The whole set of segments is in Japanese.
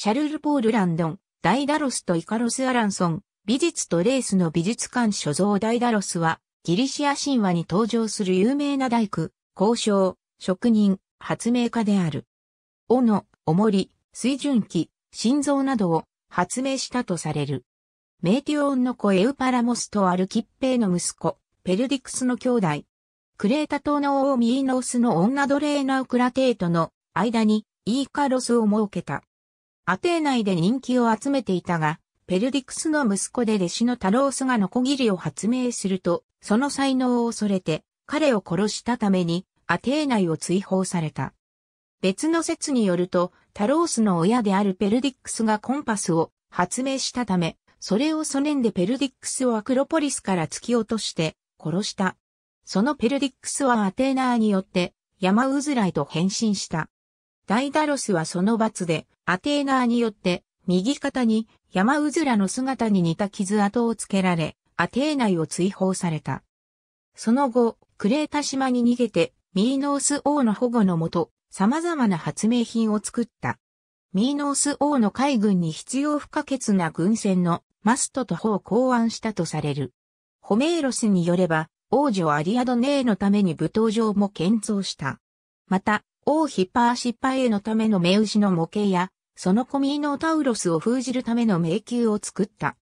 シャルル・ポール・ランドン、ダイダロスとイカロス・アランソン、美術とレースの美術館所蔵ダイダロスは、ギリシア神話に登場する有名な大工、交渉、職人、発明家である。斧、重り、水準器、心臓などを発明したとされる。メーティオンの子エウパラモスとアルキッペイの息子、ペルディクスの兄弟。クレータ島の王ミーノースの女奴隷ナウクラテートの間にイーカロスを設けた。アテー内で人気を集めていたが、ペルディクスの息子で弟子のタロースがノコギリを発明すると、その才能を恐れて、彼を殺したために、アテー内を追放された。別の説によると、タロースの親であるペルディックスがコンパスを発明したため、それをソネンでペルディックスをアクロポリスから突き落として殺した。そのペルディックスはアテーナーによって山うずらへと変身した。ダイダロスはその罰で、アテーナーによって、右肩に山うずらの姿に似た傷跡をつけられ、アテーナイを追放された。その後、クレータ島に逃げて、ミーノース王の保護のもと、様々な発明品を作った。ミーノース王の海軍に必要不可欠な軍船のマストと砲を考案したとされる。ホメーロスによれば、王女アリアドネーのために舞踏場も建造した。また、王ヒッパー失敗へのための目牛の模型や、そのコミーノタウロスを封じるための迷宮を作った。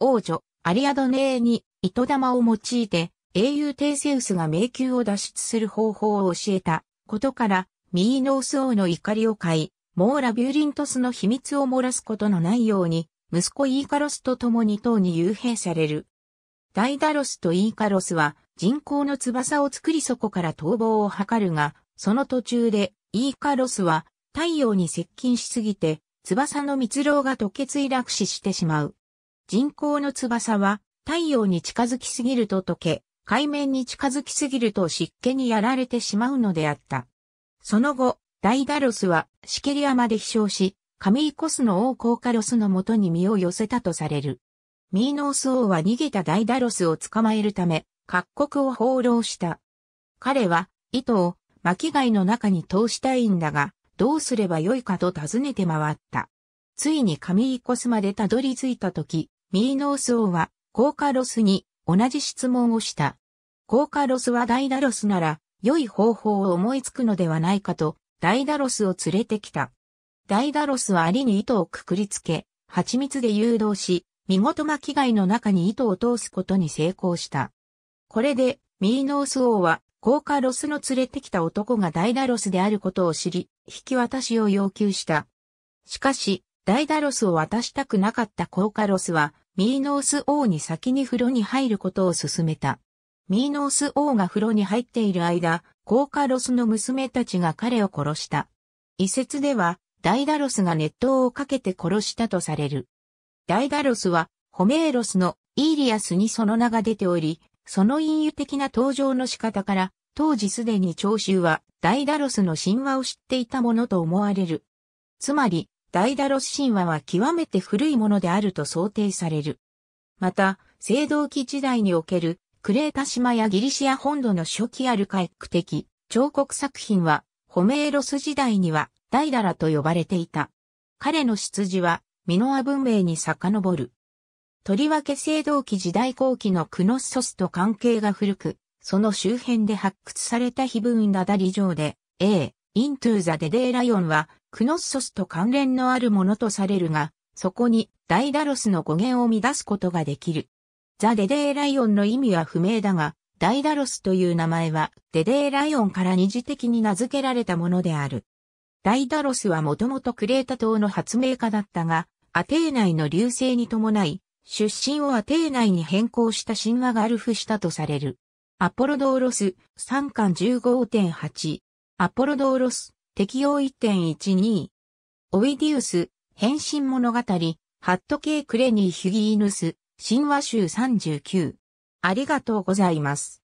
王女、アリアドネーに糸玉を用いて、英雄テイセウスが迷宮を脱出する方法を教えたことから、ミーノース王の怒りを買い、モーラ・ビューリントスの秘密を漏らすことのないように、息子イーカロスと共に塔に幽閉される。ダイダロスとイーカロスは人工の翼を作りそこから逃亡を図るが、その途中で、イーカロスは太陽に接近しすぎて、翼の蜜蝋が溶け墜落死してしまう。人工の翼は太陽に近づきすぎると溶け、海面に近づきすぎると湿気にやられてしまうのであった。その後、ダイダロスはシケリアまで飛翔し、カミーコスの王コーカロスのもとに身を寄せたとされる。ミーノース王は逃げたダイダロスを捕まえるため、各国を放浪した。彼は、糸を巻貝の中に通したいんだが、どうすればよいかと尋ねて回った。ついに上イコスまでたどり着いたとき、ミーノース王は、コーカロスに同じ質問をした。コーカロスはダイダロスなら、良い方法を思いつくのではないかと、ダイダロスを連れてきた。ダイダロスはリに糸をくくりつけ、蜂蜜で誘導し、見事巻貝の中に糸を通すことに成功した。これで、ミーノース王は高カロスの連れてきた男がダイダロスであることを知り、引き渡しを要求した。しかし、ダイダロスを渡したくなかったコーカロスは、ミーノース王に先に風呂に入ることを勧めた。ミーノース王が風呂に入っている間、コーカロスの娘たちが彼を殺した。一説では、ダイダロスが熱湯をかけて殺したとされる。ダイダロスは、ホメーロスのイーリアスにその名が出ており、その隠喩的な登場の仕方から、当時すでに聴衆はダイダロスの神話を知っていたものと思われる。つまり、ダイダロス神話は極めて古いものであると想定される。また、青銅器時代におけるクレータ島やギリシア本土の初期アルカイック的彫刻作品は、ホメーロス時代にはダイダラと呼ばれていた。彼の出自はミノア文明に遡る。とりわけ青銅器時代後期のクノッソスと関係が古く、その周辺で発掘された碑文ダダリ城で、A、イントゥ e ザデデーライオンは、クノッソスと関連のあるものとされるが、そこにダイダロスの語源を乱すことができる。ザ・デデーライオンの意味は不明だが、ダイダロスという名前は、デデーライオンから二次的に名付けられたものである。ダイダロスはもともとクレータ島の発明家だったが、アテー内の流星に伴い、出身をアテー内に変更した神話がアルフしたとされる。アポロドーロス、3巻15.8。アポロドーロス、適用1.12。オイディウス、変身物語、ハット系クレニー・ヒュギーヌス、神話集39。ありがとうございます。